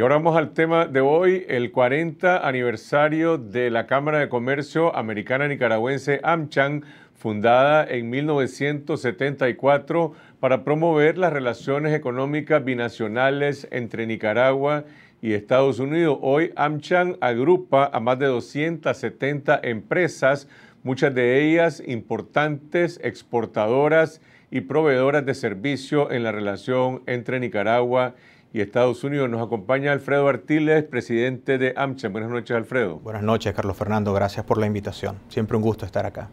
Y ahora vamos al tema de hoy, el 40 aniversario de la Cámara de Comercio Americana Nicaragüense AmCham, fundada en 1974 para promover las relaciones económicas binacionales entre Nicaragua y Estados Unidos. Hoy AmCham agrupa a más de 270 empresas, muchas de ellas importantes exportadoras y proveedoras de servicio en la relación entre Nicaragua y y Estados Unidos. Nos acompaña Alfredo Artiles, presidente de AmCham. Buenas noches, Alfredo. Buenas noches, Carlos Fernando. Gracias por la invitación. Siempre un gusto estar acá.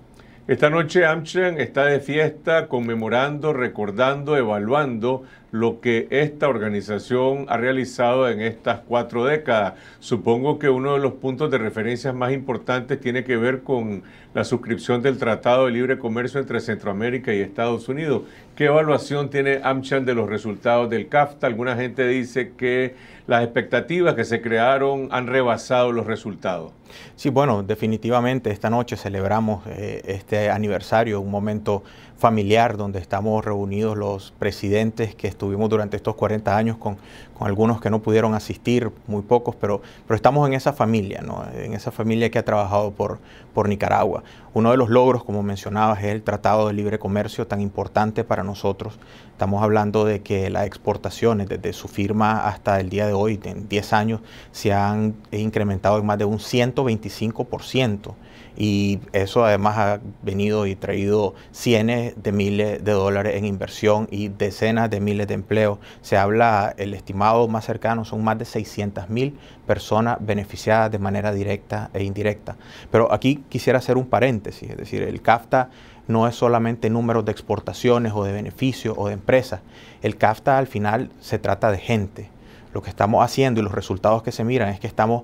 Esta noche AmCham está de fiesta conmemorando, recordando, evaluando lo que esta organización ha realizado en estas cuatro décadas. Supongo que uno de los puntos de referencia más importantes tiene que ver con la suscripción del Tratado de Libre Comercio entre Centroamérica y Estados Unidos. ¿Qué evaluación tiene AmCham de los resultados del CAFTA? Alguna gente dice que las expectativas que se crearon han rebasado los resultados. Sí, bueno, definitivamente esta noche celebramos eh, este aniversario, un momento familiar donde estamos reunidos los presidentes que estuvimos durante estos 40 años con, con algunos que no pudieron asistir, muy pocos, pero, pero estamos en esa familia, ¿no? en esa familia que ha trabajado por, por Nicaragua. Uno de los logros, como mencionabas, es el Tratado de Libre Comercio, tan importante para nosotros. Estamos hablando de que las exportaciones desde su firma hasta el día de hoy, en 10 años, se han incrementado en más de un 125%. Y eso además ha venido y traído cientos de miles de dólares en inversión y decenas de miles de empleos. Se habla el estimado más cercanos son más de 600 mil personas beneficiadas de manera directa e indirecta. Pero aquí quisiera hacer un paréntesis, es decir, el CAFTA no es solamente números de exportaciones o de beneficios o de empresas. El CAFTA al final se trata de gente. Lo que estamos haciendo y los resultados que se miran es que estamos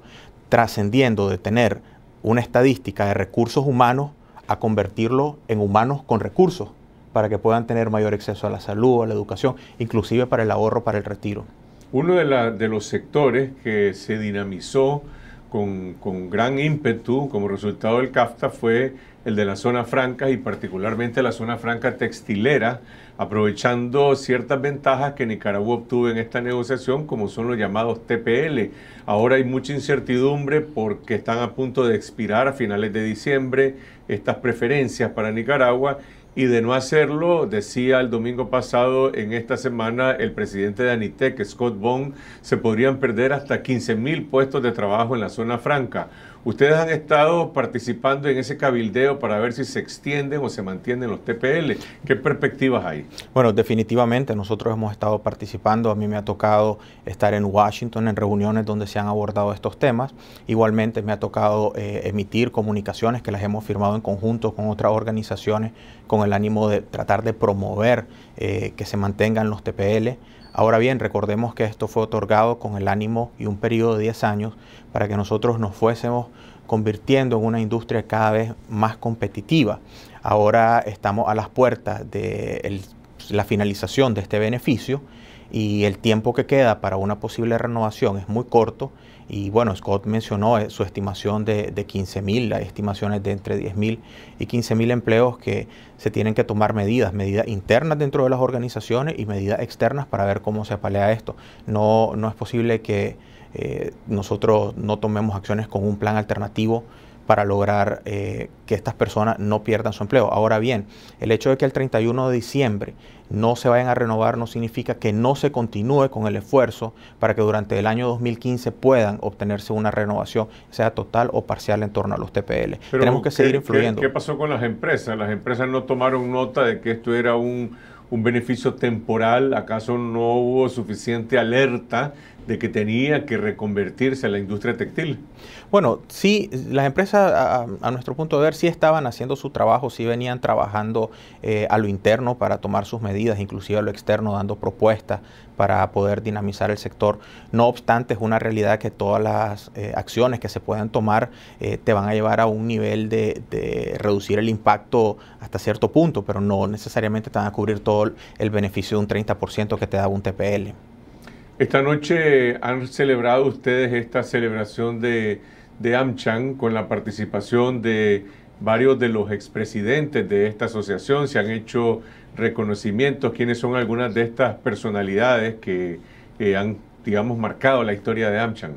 trascendiendo de tener una estadística de recursos humanos a convertirlo en humanos con recursos para que puedan tener mayor acceso a la salud, a la educación, inclusive para el ahorro, para el retiro. Uno de, los sectores que se dinamizó con, con, gran ímpetu como resultado del CAFTA fue el de las zonas francas y particularmente la zona franca textilera, aprovechando ciertas ventajas que Nicaragua obtuvo en esta negociación, como son los llamados TPL. Ahora hay mucha incertidumbre porque están a punto de expirar a finales de diciembre estas preferencias para Nicaragua y de no hacerlo, decía el domingo pasado en esta semana el presidente de Anitec, Scott Bond, se podrían perder hasta 15 mil puestos de trabajo en la zona franca. Ustedes han estado participando en ese cabildeo para ver si se extienden o se mantienen los TPL. ¿Qué perspectivas hay? Bueno, definitivamente nosotros hemos estado participando. A mí me ha tocado estar en Washington en reuniones donde se han abordado estos temas. Igualmente me ha tocado eh, emitir comunicaciones que las hemos firmado en conjunto con otras organizaciones con el ánimo de tratar de promover eh, que se mantengan los TPL. Ahora bien, recordemos que esto fue otorgado con el ánimo y un periodo de 10 años para que nosotros nos fuésemos convirtiendo en una industria cada vez más competitiva. Ahora estamos a las puertas de la finalización de este beneficio y el tiempo que queda para una posible renovación es muy corto y bueno, Scott mencionó eh, su estimación de, de 15.000, hay estimaciones de entre 10.000 y 15.000 empleos que se tienen que tomar medidas, medidas internas dentro de las organizaciones y medidas externas para ver cómo se apalea esto. No, no es posible que eh, nosotros no tomemos acciones con un plan alternativo para lograr eh, que estas personas no pierdan su empleo. Ahora bien, el hecho de que el 31 de diciembre no se vayan a renovar no significa que no se continúe con el esfuerzo para que durante el año 2015 puedan obtenerse una renovación, sea total o parcial en torno a los TPL. Pero Tenemos que seguir influyendo. ¿qué, pasó con las empresas? Las empresas no tomaron nota de que esto era un, un beneficio temporal, acaso no hubo suficiente alerta de que tenía que reconvertirse a la industria textil. Bueno, sí, las empresas, a, nuestro punto de ver, sí estaban haciendo su trabajo, sí venían trabajando eh, a lo interno para tomar sus medidas, inclusive a lo externo, dando propuestas para poder dinamizar el sector. No obstante, es una realidad que todas las eh, acciones que se puedan tomar eh, te van a llevar a un nivel de, de, reducir el impacto hasta cierto punto, pero no necesariamente te van a cubrir todo el beneficio de un 30% que te da un TPL. Esta noche han celebrado ustedes esta celebración de, de con la participación de varios de los expresidentes de esta asociación. Se han hecho reconocimientos, quiénes son algunas de estas personalidades que eh, han, digamos, marcado la historia de Amchan?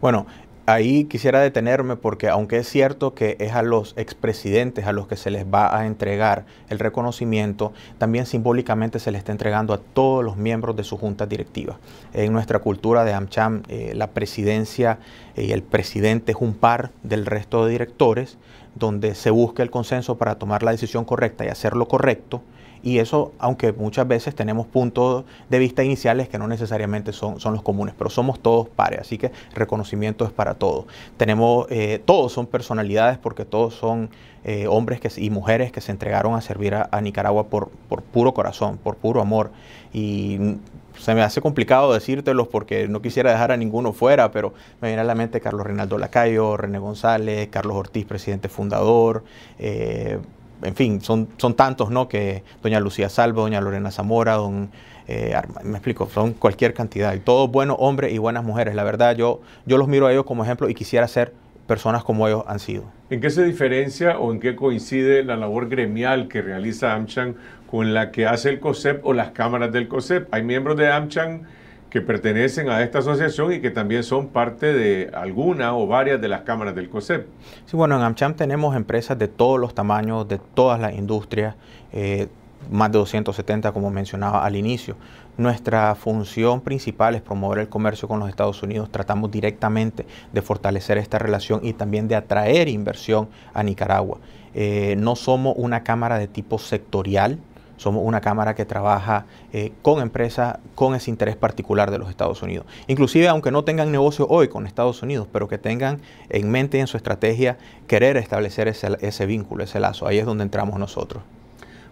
Bueno, ahí quisiera detenerme porque aunque es cierto que es a los expresidentes a los que se les va a entregar el reconocimiento, también simbólicamente se le está entregando a todos los miembros de su junta directiva. En nuestra cultura de AmCham, eh, la presidencia eh, y el presidente es un par del resto de directores, donde se busca el consenso para tomar la decisión correcta y hacer lo correcto y eso, aunque muchas veces tenemos puntos de vista iniciales que no necesariamente son, son los comunes, pero somos todos pares, así que reconocimiento es para todos. Tenemos, eh, todos son personalidades porque todos son eh, hombres que, y mujeres que se entregaron a servir a, Nicaragua por, por puro corazón, por puro amor, y se me hace complicado decírtelos porque no quisiera dejar a ninguno fuera, pero me viene a la mente Carlos Reinaldo Lacayo, René González, Carlos Ortiz, presidente fundador, eh, en fin, son, tantos, ¿no? Que doña Lucía Salvo, doña Lorena Zamora, don, eh, me explico, son cualquier cantidad. Y todos buenos hombres y buenas mujeres. La verdad, yo, yo los miro a ellos como ejemplo y quisiera ser personas como ellos han sido. ¿En qué se diferencia o en qué coincide la labor gremial que realiza AmCham con la que hace el COSEP o las cámaras del COSEP? Hay miembros de AmCham que pertenecen a esta asociación y que también son parte de alguna o varias de las cámaras del COSEP. Sí, bueno, en AmCham tenemos empresas de todos los tamaños, de todas las industrias, eh, más de 270 como mencionaba al inicio. Nuestra función principal es promover el comercio con los Estados Unidos. Tratamos directamente de fortalecer esta relación y también de atraer inversión a Nicaragua. Eh, no somos una cámara de tipo sectorial, somos una Cámara que trabaja eh, con empresas con ese interés particular de los Estados Unidos. Inclusive, aunque no tengan negocio hoy con Estados Unidos, pero que tengan en mente en su estrategia querer establecer ese, vínculo, ese lazo. Ahí es donde entramos nosotros.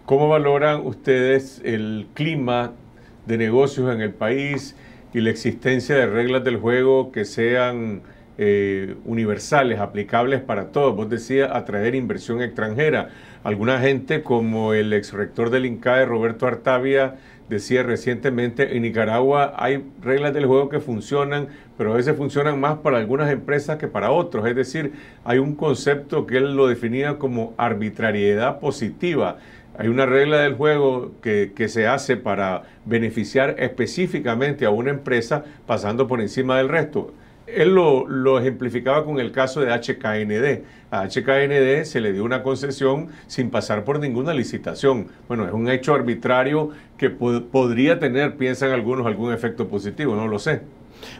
¿Cómo valoran ustedes el clima de negocios en el país y la existencia de reglas del juego que sean... Eh, universales, aplicables para todos. Vos decías atraer inversión extranjera, Alguna gente, como el ex rector del INCAE, Roberto Artavia, decía recientemente, en Nicaragua hay reglas del juego que funcionan, pero a veces funcionan más para algunas empresas que para otros. Es decir, hay un concepto que él lo definía como arbitrariedad positiva. Hay una regla del juego que, se hace para beneficiar específicamente a una empresa pasando por encima del resto. Él lo, ejemplificaba con el caso de HKND. A HKND se le dio una concesión sin pasar por ninguna licitación. Bueno, es un hecho arbitrario que podría tener, piensan algunos, algún efecto positivo, no lo sé.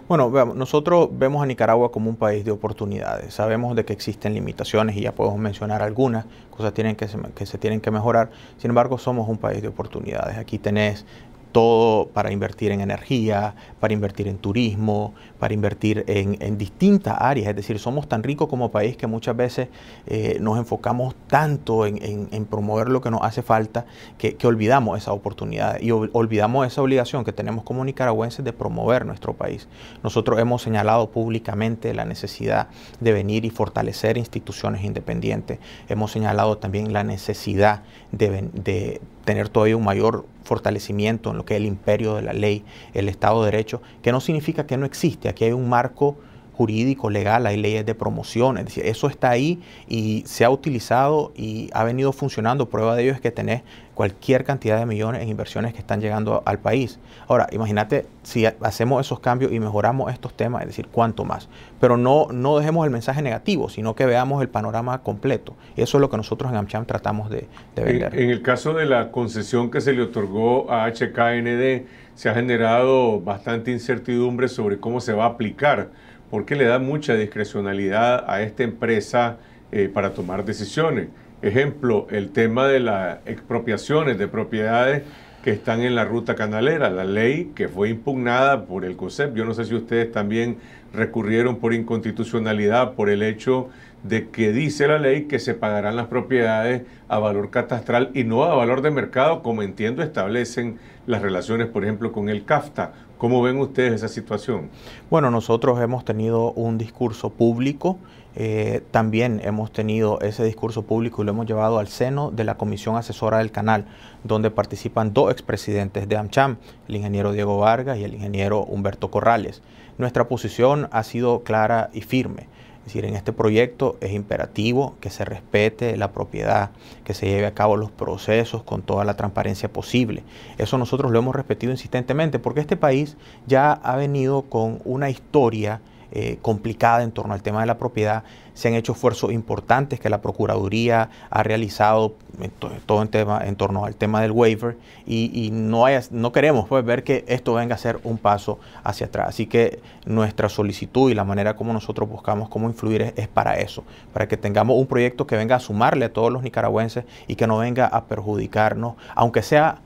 Bueno, nosotros vemos a Nicaragua como un país de oportunidades. Sabemos de que existen limitaciones y ya podemos mencionar algunas cosas tienen que, que se tienen que mejorar. Sin embargo, somos un país de oportunidades. Aquí tenés todo para invertir en energía, para invertir en turismo, para invertir en, distintas áreas. Es decir, somos tan ricos como país que muchas veces eh, nos enfocamos tanto en, promover lo que nos hace falta que, olvidamos esa oportunidad y olvidamos esa obligación que tenemos como nicaragüenses de promover nuestro país. Nosotros hemos señalado públicamente la necesidad de venir y fortalecer instituciones independientes. Hemos señalado también la necesidad de tener todavía un mayor fortalecimiento en lo que es el imperio de la ley, el Estado de Derecho, que no significa que no existe. Aquí hay un marco jurídico, legal, hay leyes de promoción, es decir, eso está ahí y se ha utilizado y ha venido funcionando. Prueba de ello es que tenés cualquier cantidad de millones en inversiones que están llegando al país. Ahora, imagínate si hacemos esos cambios y mejoramos estos temas, es decir, cuánto más. Pero no, no dejemos el mensaje negativo, sino que veamos el panorama completo. Eso es lo que nosotros en AmCham tratamos de, de vender. en el caso de la concesión que se le otorgó a HKND, se ha generado bastante incertidumbre sobre cómo se va a aplicar porque le da mucha discrecionalidad a esta empresa eh, para tomar decisiones. Ejemplo, el tema de las expropiaciones de propiedades que están en la ruta canalera, la ley que fue impugnada por el COSEP. Yo no sé si ustedes también recurrieron por inconstitucionalidad por el hecho de que dice la ley que se pagarán las propiedades a valor catastral y no a valor de mercado, como entiendo establecen las relaciones, por ejemplo, con el CAFTA ¿Cómo ven ustedes esa situación? Bueno, nosotros hemos tenido un discurso público, eh, también hemos tenido ese discurso público y lo hemos llevado al seno de la Comisión Asesora del Canal, donde participan dos expresidentes de AmCham, el ingeniero Diego Vargas y el ingeniero Humberto Corrales. Nuestra posición ha sido clara y firme. Es decir, en este proyecto es imperativo que se respete la propiedad, que se lleve a cabo los procesos con toda la transparencia posible. Eso nosotros lo hemos repetido insistentemente porque este país ya ha venido con una historia eh, complicada en torno al tema de la propiedad. Se han hecho esfuerzos importantes que la Procuraduría ha realizado en todo en, tema, en torno al tema del waiver y, no, no queremos pues, ver que esto venga a ser un paso hacia atrás. Así que nuestra solicitud y la manera como nosotros buscamos cómo influir es, es para eso, para que tengamos un proyecto que venga a sumarle a todos los nicaragüenses y que no venga a perjudicarnos, aunque sea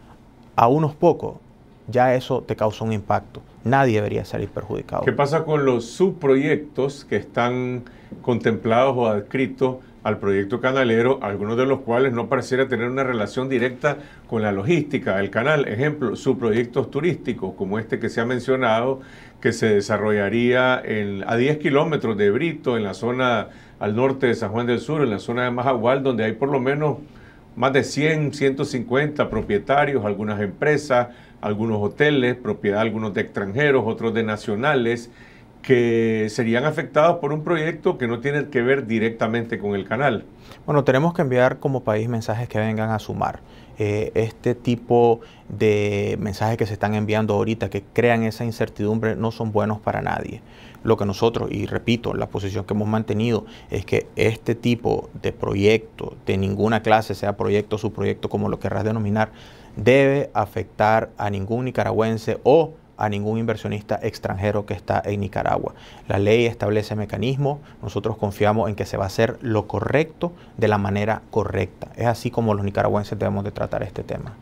a unos pocos, ya eso te causa un impacto. Nadie debería salir perjudicado. ¿Qué pasa con los subproyectos que están contemplados o adscritos al proyecto canalero, algunos de los cuales no pareciera tener una relación directa con la logística del canal? Ejemplo, subproyectos turísticos como este que se ha mencionado, que se desarrollaría en, a 10 kilómetros de Brito, en la zona al norte de San Juan del Sur, en la zona de Majagual, donde hay por lo menos más de 100, 150 propietarios, algunas empresas, algunos hoteles, propiedad algunos de extranjeros, otros de nacionales, que serían afectados por un proyecto que no tiene que ver directamente con el canal. Bueno, tenemos que enviar como país mensajes que vengan a sumar. Eh, este tipo de mensajes que se están enviando ahorita, que crean esa incertidumbre, no son buenos para nadie. Lo que nosotros, y repito, la posición que hemos mantenido es que este tipo de proyecto, de ninguna clase, sea proyecto, subproyecto, como lo querrás denominar, debe afectar a ningún nicaragüense o a ningún inversionista extranjero que está en Nicaragua. La ley establece mecanismos, nosotros confiamos en que se va a hacer lo correcto de la manera correcta. Es así como los nicaragüenses debemos de tratar este tema.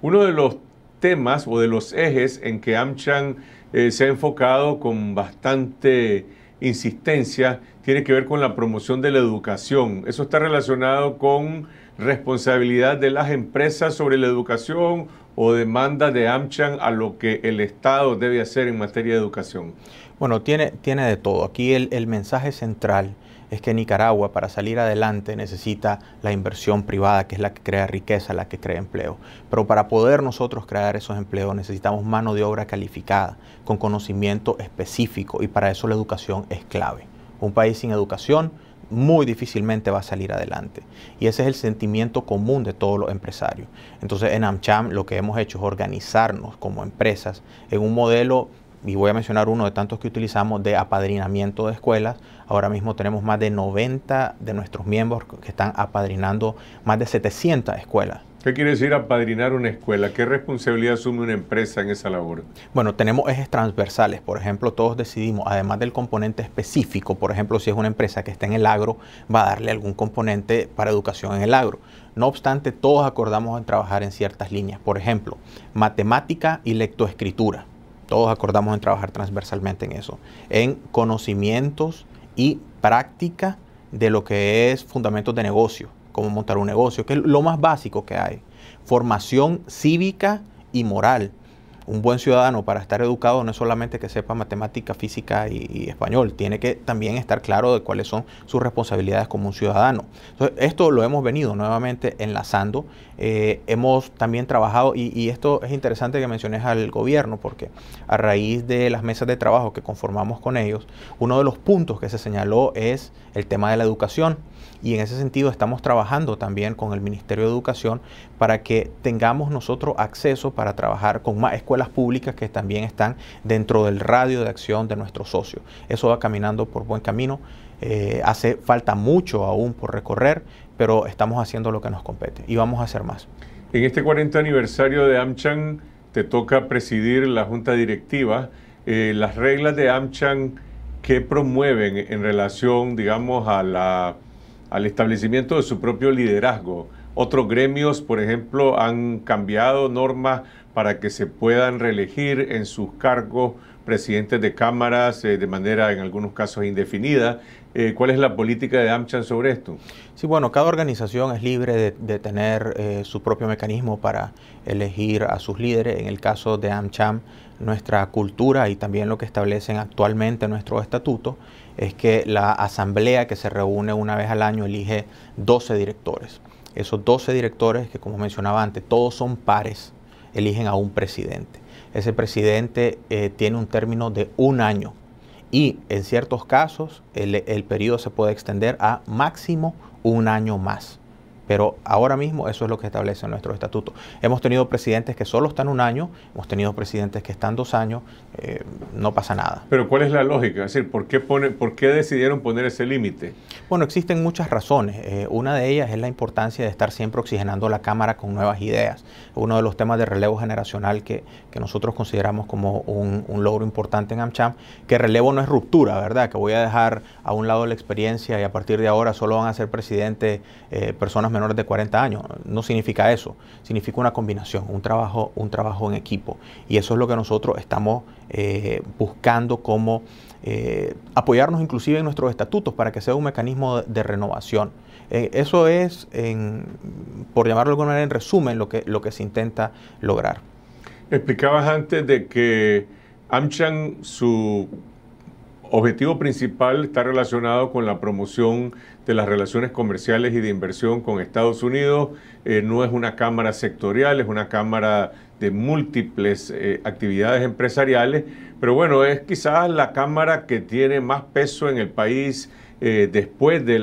Uno de los temas o de los ejes en que AmCham eh, se ha enfocado con bastante insistencia tiene que ver con la promoción de la educación. Eso está relacionado con responsabilidad de las empresas sobre la educación o demanda de AmCham a lo que el Estado debe hacer en materia de educación? Bueno, tiene, tiene de todo. Aquí el, el mensaje central es que Nicaragua para salir adelante necesita la inversión privada, que es la que crea riqueza, la que crea empleo. Pero para poder nosotros crear esos empleos necesitamos mano de obra calificada, con conocimiento específico, y para eso la educación es clave. Un país sin educación muy difícilmente va a salir adelante. Y ese es el sentimiento común de todos los empresarios. Entonces en AmCham lo que hemos hecho es organizarnos como empresas en un modelo y voy a mencionar uno de tantos que utilizamos de apadrinamiento de escuelas. Ahora mismo tenemos más de 90 de nuestros miembros que están apadrinando más de 700 escuelas ¿Qué quiere decir apadrinar una escuela? ¿Qué responsabilidad asume una empresa en esa labor? Bueno, tenemos ejes transversales. Por ejemplo, todos decidimos, además del componente específico, por ejemplo, si es una empresa que está en el agro, va a darle algún componente para educación en el agro. No obstante, todos acordamos en trabajar en ciertas líneas. Por ejemplo, matemática y lectoescritura. Todos acordamos en trabajar transversalmente en eso. En conocimientos y práctica de lo que es fundamentos de negocio cómo montar un negocio, que es lo más básico que hay. Formación cívica y moral. Un buen ciudadano para estar educado no es solamente que sepa matemática, física y, español, tiene que también estar claro de cuáles son sus responsabilidades como un ciudadano. Entonces, esto lo hemos venido nuevamente enlazando. Eh, hemos también trabajado, y, y esto es interesante que menciones al gobierno, porque a raíz de las mesas de trabajo que conformamos con ellos, uno de los puntos que se señaló es el tema de la educación y en ese sentido estamos trabajando también con el Ministerio de Educación para que tengamos nosotros acceso para trabajar con más escuelas públicas que también están dentro del radio de acción de nuestros socios. Eso va caminando por buen camino. Eh, hace falta mucho aún por recorrer, pero estamos haciendo lo que nos compete y vamos a hacer más. En este 40 aniversario de Amchan te toca presidir la junta directiva. Eh, las reglas de Amchan que promueven en relación, digamos, a la al establecimiento de su propio liderazgo. Otros gremios, por ejemplo, han cambiado normas para que se puedan reelegir en sus cargos presidentes de cámaras eh, de manera, en algunos casos, indefinida. Eh, ¿Cuál es la política de AmCham sobre esto? Sí, bueno, cada organización es libre de, tener eh, su propio mecanismo para elegir a sus líderes. En el caso de AmCham, nuestra cultura y también lo que establecen actualmente nuestro estatuto es que la asamblea que se reúne una vez al año elige 12 directores. Esos 12 directores, que como mencionaba antes, todos son pares, eligen a un presidente. Ese presidente eh, tiene un término de un año y en ciertos casos el, el periodo se puede extender a máximo un año más. Pero ahora mismo eso es lo que establece nuestro estatuto. Hemos tenido presidentes que solo están un año, hemos tenido presidentes que están dos años, eh, no pasa nada. Pero ¿cuál es la lógica? Es decir, ¿por qué, pone, por qué decidieron poner ese límite? Bueno, existen muchas razones. Eh, una de ellas es la importancia de estar siempre oxigenando la Cámara con nuevas ideas. Uno de los temas de relevo generacional que, nosotros consideramos como un, logro importante en AmCham, que relevo no es ruptura, ¿verdad? Que voy a dejar a un lado la experiencia y a partir de ahora solo van a ser presidentes eh, personas menores de 40 años. No significa eso, significa una combinación, un trabajo, un trabajo en equipo. Y eso es lo que nosotros estamos eh, buscando como eh, apoyarnos inclusive en nuestros estatutos para que sea un mecanismo de, renovación. Eh, eso es, por llamarlo de alguna manera, en resumen, lo que, lo que se intenta lograr. Explicabas antes de que Amchang, su objetivo principal está relacionado con la promoción de las relaciones comerciales y de inversión con Estados Unidos. Eh, no es una cámara sectorial, es una cámara de múltiples eh, actividades empresariales, pero bueno, es quizás la cámara que tiene más peso en el país. Eh, después de,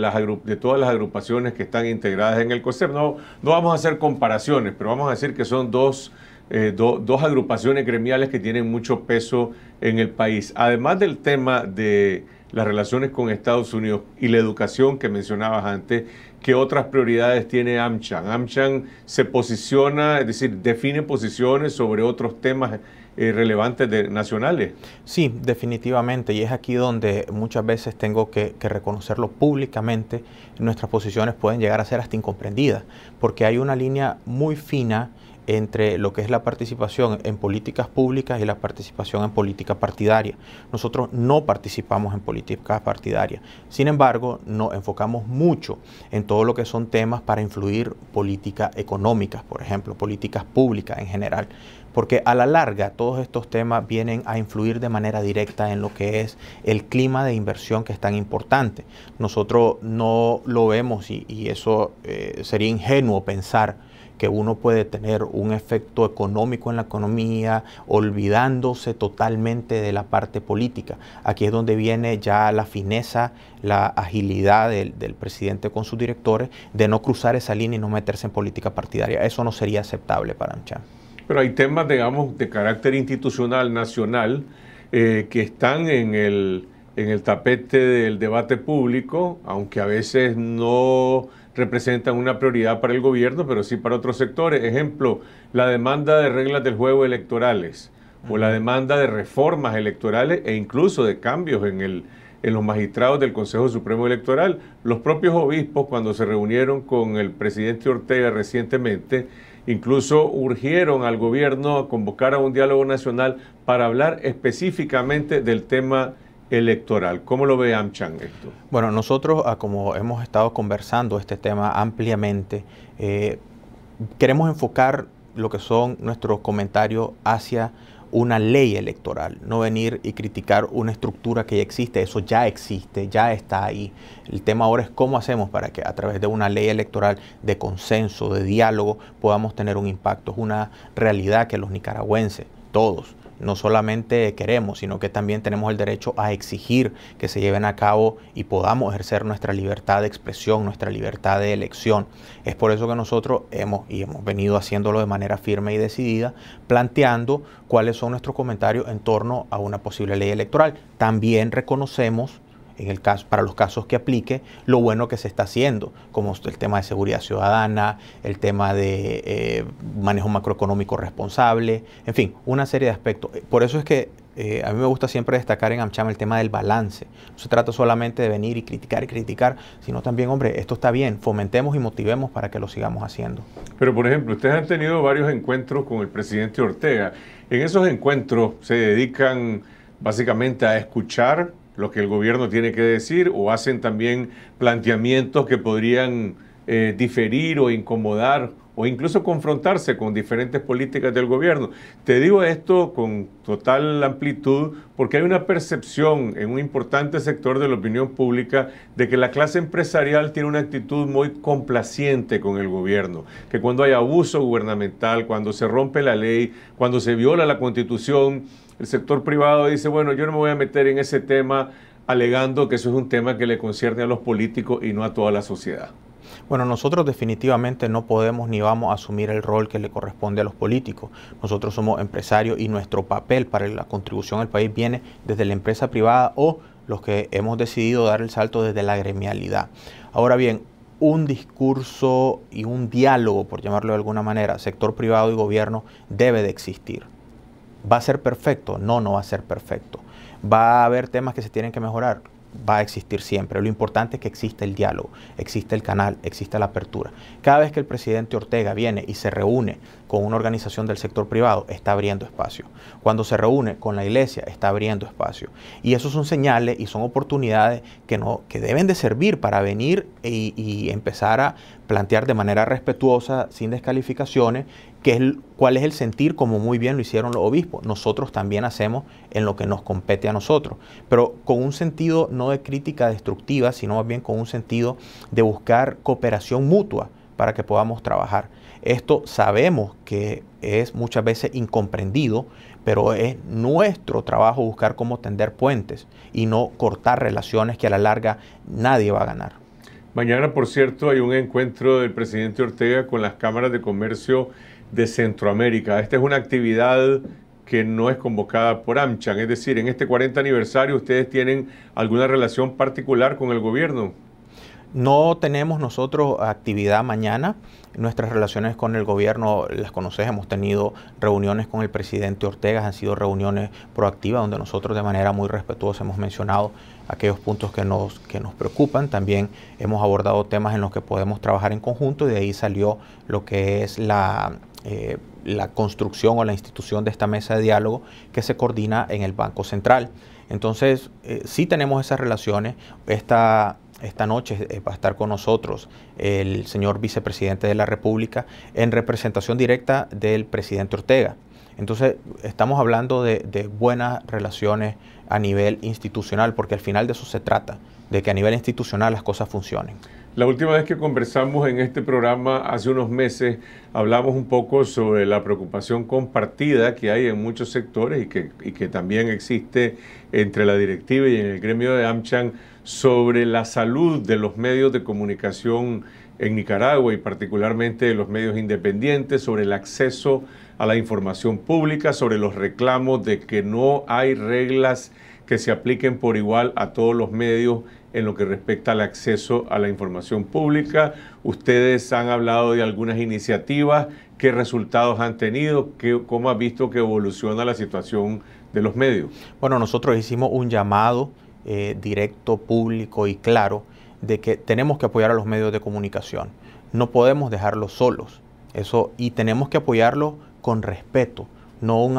todas las agrupaciones que están integradas en el COSEP. No, no vamos a hacer comparaciones, pero vamos a decir que son dos eh, dos agrupaciones gremiales que tienen mucho peso en el país. Además del tema de las relaciones con Estados Unidos y la educación que mencionabas antes, ¿qué otras prioridades tiene AmCham? AmCham se posiciona, es decir, define posiciones sobre otros temas eh, relevantes nacionales. Sí, definitivamente, y es aquí donde muchas veces tengo que, reconocerlo públicamente, nuestras posiciones pueden llegar a ser hasta incomprendidas, porque hay una línea muy fina entre lo que es la participación en políticas públicas y la participación en política partidaria. Nosotros no participamos en políticas partidarias, sin embargo, nos enfocamos mucho en todo lo que son temas para influir políticas económicas, por ejemplo, políticas públicas en general, porque a la larga todos estos temas vienen a influir de manera directa en lo que es el clima de inversión que es tan importante. Nosotros no lo vemos y, eso eh, sería ingenuo pensar que uno puede tener un efecto económico en la economía, olvidándose totalmente de la parte política. Aquí es donde viene ya la fineza, la agilidad del, presidente con sus directores de no cruzar esa línea y no meterse en política partidaria. Eso no sería aceptable para Anchan. Pero hay temas, digamos, de carácter institucional, nacional, eh, que están en el, en el tapete del debate público, aunque a veces no representan una prioridad para el gobierno, pero sí para otros sectores. Ejemplo, la demanda de reglas del juego electorales o la demanda de reformas electorales e incluso de cambios en, el, en los magistrados del Consejo Supremo Electoral. Los propios obispos, cuando se reunieron con el presidente Ortega recientemente, incluso urgieron al gobierno a convocar a un diálogo nacional para hablar específicamente del tema electoral. ¿Cómo lo ve Amchang esto? Bueno, nosotros, ah, como hemos estado conversando este tema ampliamente, eh, queremos enfocar lo que son nuestros comentarios hacia una ley electoral, no venir y criticar una estructura que ya existe, eso ya existe, ya está ahí. El tema ahora es cómo hacemos para que a través de una ley electoral de consenso, de diálogo, podamos tener un impacto. Es una realidad que los nicaragüenses, todos, no solamente queremos, sino que también tenemos el derecho a exigir que se lleven a cabo y podamos ejercer nuestra libertad de expresión, nuestra libertad de elección. Es por eso que nosotros hemos, y hemos venido haciéndolo de manera firme y decidida, planteando cuáles son nuestros comentarios en torno a una posible ley electoral. También reconocemos en el caso, para los casos que aplique, lo bueno que se está haciendo, como el tema de seguridad ciudadana, el tema de eh, manejo macroeconómico responsable, en fin, una serie de aspectos. Por eso es que eh, a mí me gusta siempre destacar en AmCham el tema del balance. No se trata solamente de venir y criticar y criticar, sino también, hombre, esto está bien, fomentemos y motivemos para que lo sigamos haciendo. Pero, por ejemplo, ustedes han tenido varios encuentros con el presidente Ortega. En esos encuentros se dedican básicamente a escuchar lo que el gobierno tiene que decir o hacen también planteamientos que podrían eh, diferir o incomodar o incluso confrontarse con diferentes políticas del gobierno. Te digo esto con total amplitud porque hay una percepción en un importante sector de la opinión pública de que la clase empresarial tiene una actitud muy complaciente con el gobierno, que cuando hay abuso gubernamental, cuando se rompe la ley, cuando se viola la constitución, el sector privado dice, bueno, yo no me voy a meter en ese tema alegando que eso es un tema que le concierne a los políticos y no a toda la sociedad. Bueno, nosotros definitivamente no podemos ni vamos a asumir el rol que le corresponde a los políticos. Nosotros somos empresarios y nuestro papel para la contribución al país viene desde la empresa privada o los que hemos decidido dar el salto desde la gremialidad. Ahora bien, un discurso y un diálogo, por llamarlo de alguna manera, sector privado y gobierno debe de existir. ¿Va a ser perfecto? No, no va a ser perfecto. ¿Va a haber temas que se tienen que mejorar? Va a existir siempre. Lo importante es que exista el diálogo, existe el canal, existe la apertura. Cada vez que el presidente Ortega viene y se reúne con una organización del sector privado, está abriendo espacio. Cuando se reúne con la iglesia, está abriendo espacio. Y eso son señales y son oportunidades que, no, que deben de servir para venir y empezar a plantear de manera respetuosa, sin descalificaciones, que cuál es el sentir, como muy bien lo hicieron los obispos. Nosotros también hacemos en lo que nos compete a nosotros, pero con un sentido no de crítica destructiva, sino más bien con un sentido de buscar cooperación mutua para que podamos trabajar. Esto sabemos que es muchas veces incomprendido, pero es nuestro trabajo buscar cómo tender puentes y no cortar relaciones que a la larga nadie va a ganar. Mañana, por cierto, hay un encuentro del presidente Ortega con las cámaras de comercio de Centroamérica. Esta es una actividad que no es convocada por Amchan, es decir, en este 40 aniversario ustedes tienen alguna relación particular con el gobierno. No tenemos nosotros actividad mañana. Nuestras relaciones con el gobierno las conoces, hemos tenido reuniones con el presidente Ortega, han sido reuniones proactivas donde nosotros de manera muy respetuosa hemos mencionado aquellos puntos que nos, que nos preocupan. También hemos abordado temas en los que podemos trabajar en conjunto y de ahí salió lo que es la, eh, la construcción o la institución de esta mesa de diálogo que se coordina en el Banco Central. Entonces, eh, sí tenemos esas relaciones. Esta, esta noche eh, va a estar con nosotros el señor vicepresidente de la República en representación directa del presidente Ortega. Entonces, estamos hablando de, buenas relaciones a nivel institucional, porque al final de eso se trata, de que a nivel institucional las cosas funcionen. La última vez que conversamos en este programa, hace unos meses, hablamos un poco sobre la preocupación compartida que hay en muchos sectores y que, también existe entre la directiva y en el gremio de Amchan sobre la salud de los medios de comunicación en Nicaragua y particularmente de los medios independientes, sobre el acceso a la información pública sobre los reclamos de que no hay reglas que se apliquen por igual a todos los medios en lo que respecta al acceso a la información pública. Ustedes han hablado de algunas iniciativas, qué resultados han tenido, qué, cómo ha visto que evoluciona la situación de los medios. Bueno, nosotros hicimos un llamado eh, directo, público y claro de que tenemos que apoyar a los medios de comunicación. No podemos dejarlos solos. Eso, y tenemos que apoyarlo con respeto, no un,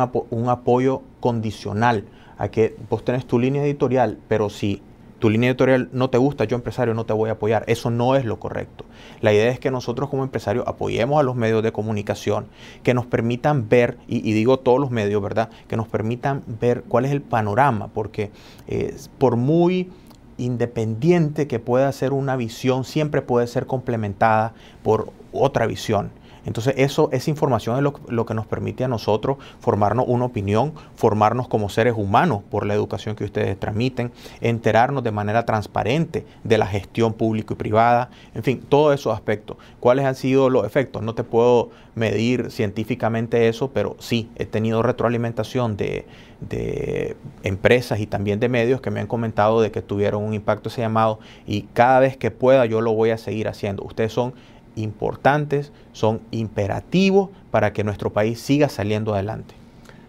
apoyo condicional a que vos tenés tu línea editorial, pero si tu línea editorial no te gusta, yo empresario no te voy a apoyar. Eso no es lo correcto. La idea es que nosotros como empresarios apoyemos a los medios de comunicación, que nos permitan ver, y, digo todos los medios, ¿verdad? Que nos permitan ver cuál es el panorama, porque eh, por muy independiente que pueda ser una visión, siempre puede ser complementada por otra visión. Entonces, eso, esa información es lo, que nos permite a nosotros formarnos una opinión, formarnos como seres humanos por la educación que ustedes transmiten, enterarnos de manera transparente de la gestión pública y privada, en fin, todos esos aspectos. ¿Cuáles han sido los efectos? No te puedo medir científicamente eso, pero sí, he tenido retroalimentación de, de empresas y también de medios que me han comentado de que tuvieron un impacto ese llamado y cada vez que pueda yo lo voy a seguir haciendo. Ustedes son importantes, son imperativos para que nuestro país siga saliendo adelante.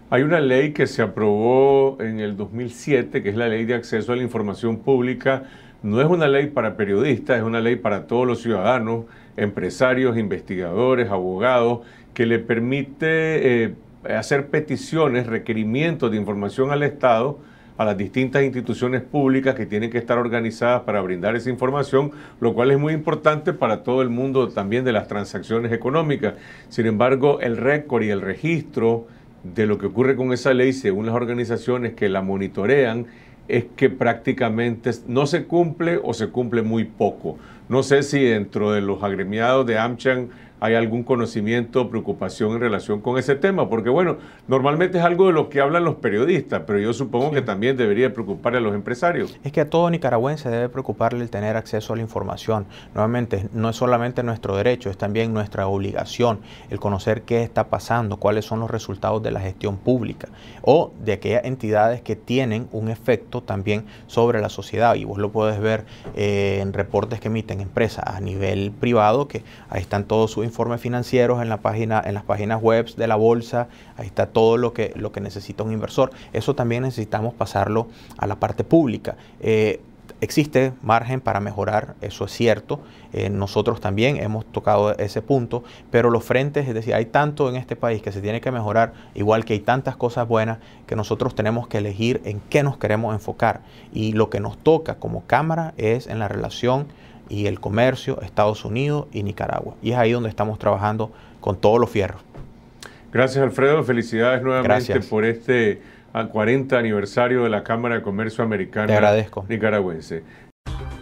Hay una ley que se aprobó en el 2007, que es la ley de acceso a la información pública. No es una ley para periodistas, es una ley para todos los ciudadanos, empresarios, investigadores, abogados, que le permite eh, hacer peticiones, requerimientos de información al Estado a las distintas instituciones públicas que tienen que estar organizadas para brindar esa información, lo cual es muy importante para todo el mundo también de las transacciones económicas. Sin embargo, el récord y el registro de lo que ocurre con esa ley, según las organizaciones que la monitorean, es que prácticamente no se cumple o se cumple muy poco. No sé si dentro de los agremiados de AmCham hay algún conocimiento o preocupación en relación con ese tema, porque bueno, normalmente es algo de lo que hablan los periodistas, pero yo supongo que también debería preocupar a los empresarios. Es que a todo nicaragüense debe preocuparle el tener acceso a la información. Nuevamente, no es solamente nuestro derecho, es también nuestra obligación el conocer qué está pasando, cuáles son los resultados de la gestión pública o de aquellas entidades que tienen un efecto también sobre la sociedad. Y vos lo puedes ver eh, en reportes que emiten empresas a nivel privado, que ahí están todos sus informes financieros en, la página, en las páginas web de la bolsa, ahí está todo lo que, lo que necesita un inversor. Eso también necesitamos pasarlo a la parte pública. Eh, existe margen para mejorar, eso es cierto. Eh, nosotros también hemos tocado ese punto, pero los frentes, es decir, hay tanto en este país que se tiene que mejorar, igual que hay tantas cosas buenas que nosotros tenemos que elegir en qué nos queremos enfocar. Y lo que nos toca como Cámara es en la relación y el comercio, Estados Unidos y Nicaragua. Y es ahí donde estamos trabajando con todos los fierros. Gracias Alfredo, felicidades nuevamente por este 40 ah, aniversario de la Cámara de Comercio Americana Te agradezco. Nicaragüense.